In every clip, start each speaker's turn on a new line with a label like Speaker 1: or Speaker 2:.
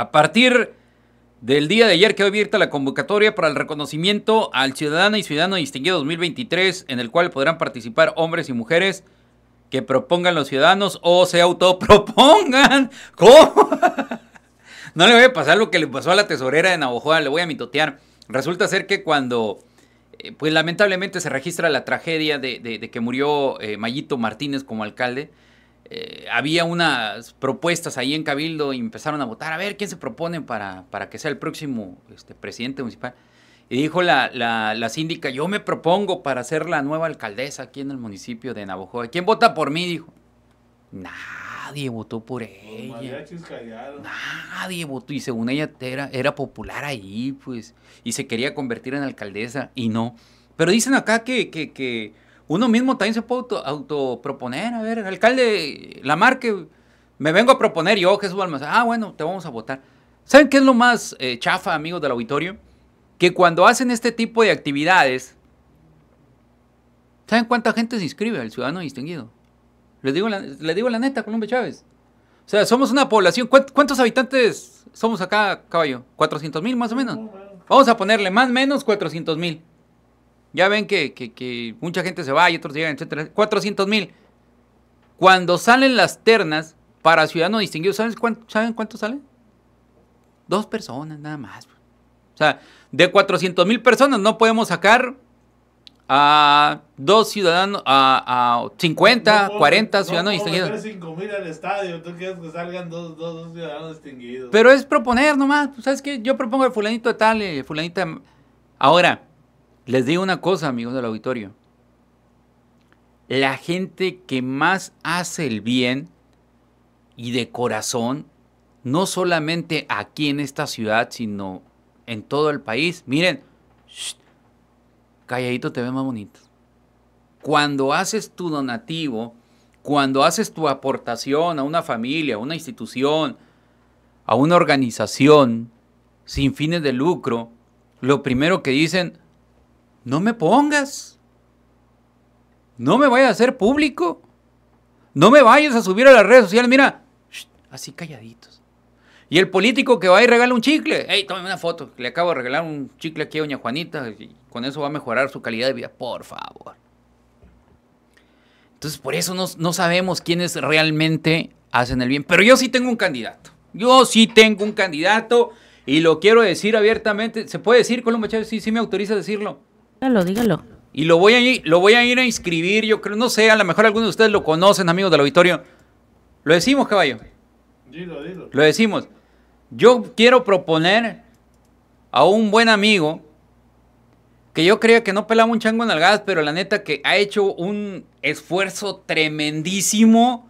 Speaker 1: A partir del día de ayer quedó abierta la convocatoria para el reconocimiento al ciudadano y ciudadano distinguido 2023, en el cual podrán participar hombres y mujeres que propongan los ciudadanos o se autopropongan. ¿Cómo? No le voy a pasar lo que le pasó a la tesorera de Navojoa, le voy a mitotear. Resulta ser que cuando, eh, pues lamentablemente se registra la tragedia de, que murió eh, Mayito Martínez como alcalde, eh, había unas propuestas ahí en Cabildo y empezaron a votar, a ver quién se propone para, para que sea el próximo este, presidente municipal. Y dijo la, síndica, yo me propongo para ser la nueva alcaldesa aquí en el municipio de Navojoa. ¿Quién vota por mí? Dijo. Nadie votó por ella. Nadie votó. Y según ella era, era popular ahí, pues. Y se quería convertir en alcaldesa y no. Pero dicen acá que, que, que uno mismo también se puede auto, autoproponer. A ver, el alcalde Lamarque, me vengo a proponer yo, Jesús Balmaza, Ah, bueno, te vamos a votar. ¿Saben qué es lo más eh, chafa, amigos del auditorio? Que cuando hacen este tipo de actividades, ¿saben cuánta gente se inscribe al ciudadano distinguido? Les digo la, les digo la neta, Colombia Chávez. O sea, somos una población. ¿Cuántos habitantes somos acá, caballo? ¿400 mil más o menos? Vamos a ponerle más o menos 400 mil. Ya ven que, mucha gente se va y otros llegan, etcétera. 400 mil. Cuando salen las ternas para ciudadanos distinguidos, ¿saben cuánto, ¿saben salen? Dos personas nada más. O sea, de 400 mil personas no podemos sacar a dos ciudadanos, a, a 50, 40 ciudadanos no distinguidos. 5 mil al estadio, tú quieres que salgan dos, ciudadanos distinguidos. Pero es proponer nomás, pues, ¿sabes qué? Yo propongo el fulanito de tal, el eh, fulanita. Ahora, les digo una cosa, amigos del auditorio. La gente que más hace el bien y de corazón, no solamente aquí en esta ciudad, sino en todo el país, miren, calladito te ve más bonito. Cuando haces tu donativo, cuando haces tu aportación a una familia, a una institución, a una organización sin fines de lucro, lo primero que dicen, no me pongas. No me vayas a hacer público. No me vayas a subir a las redes sociales. Mira, así calladitos. Y el político que va y regala un chicle. Hey, tome una foto. Le acabo de regalar un chicle aquí a doña Juanita. Y con eso va a mejorar su calidad de vida. Por favor. Entonces, por eso no, sabemos quiénes realmente hacen el bien. Pero yo sí tengo un candidato. Yo sí tengo un candidato. Y lo quiero decir abiertamente. ¿Se puede decir, Colombo Chávez? Sí, sí me autoriza decirlo. Dígalo, dígalo. Y lo voy, a ir, lo voy a ir a inscribir, yo creo, no sé, a lo mejor algunos de ustedes lo conocen, amigos del auditorio. Lo decimos, caballo. Dilo, dilo. Lo decimos. Yo quiero proponer a un buen amigo que yo creía que no pelaba un chango en gas, pero la neta que ha hecho un esfuerzo tremendísimo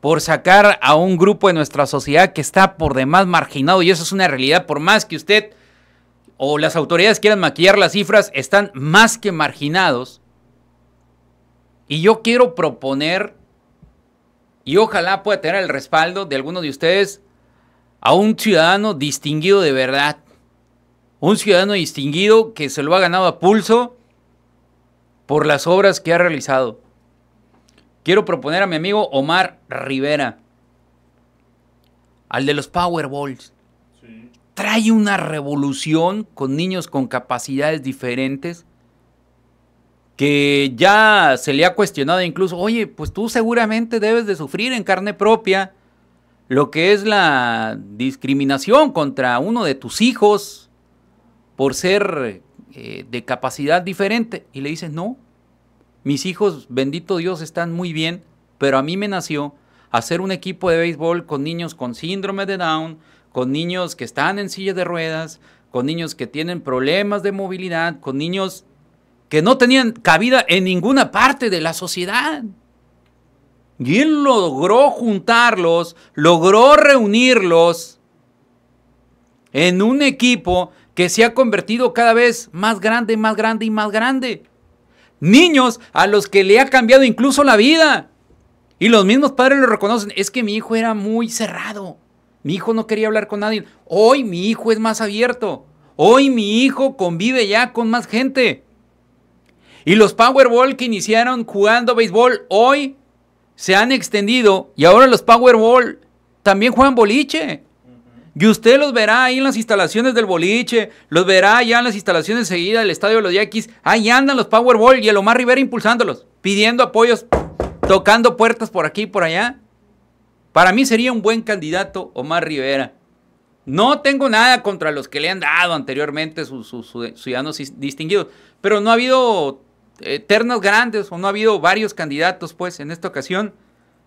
Speaker 1: por sacar a un grupo de nuestra sociedad que está por demás marginado y eso es una realidad por más que usted o las autoridades quieran maquillar las cifras, están más que marginados. Y yo quiero proponer, y ojalá pueda tener el respaldo de alguno de ustedes, a un ciudadano distinguido de verdad. Un ciudadano distinguido que se lo ha ganado a pulso por las obras que ha realizado. Quiero proponer a mi amigo Omar Rivera, al de los Powerballs. Sí trae una revolución con niños con capacidades diferentes que ya se le ha cuestionado incluso, oye, pues tú seguramente debes de sufrir en carne propia lo que es la discriminación contra uno de tus hijos por ser eh, de capacidad diferente. Y le dices, no, mis hijos, bendito Dios, están muy bien, pero a mí me nació hacer un equipo de béisbol con niños con síndrome de Down, con niños que están en silla de ruedas, con niños que tienen problemas de movilidad, con niños que no tenían cabida en ninguna parte de la sociedad. Y él logró juntarlos, logró reunirlos en un equipo que se ha convertido cada vez más grande, más grande y más grande. Niños a los que le ha cambiado incluso la vida. Y los mismos padres lo reconocen. Es que mi hijo era muy cerrado mi hijo no quería hablar con nadie. Hoy mi hijo es más abierto. Hoy mi hijo convive ya con más gente. Y los Powerball que iniciaron jugando béisbol hoy se han extendido y ahora los Powerball también juegan boliche. Y usted los verá ahí en las instalaciones del boliche, los verá allá en las instalaciones seguidas del Estadio de los Yaquis. Ahí andan los Powerball y el Omar Rivera impulsándolos, pidiendo apoyos, tocando puertas por aquí y por allá. Para mí sería un buen candidato Omar Rivera. No tengo nada contra los que le han dado anteriormente sus, ciudadanos distinguidos, pero no ha habido eternos eh, grandes o no ha habido varios candidatos, pues en esta ocasión,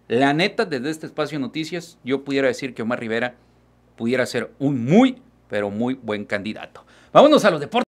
Speaker 1: la neta, desde este espacio noticias, yo pudiera decir que Omar Rivera pudiera ser un muy, pero muy buen candidato. Vámonos a los deportes.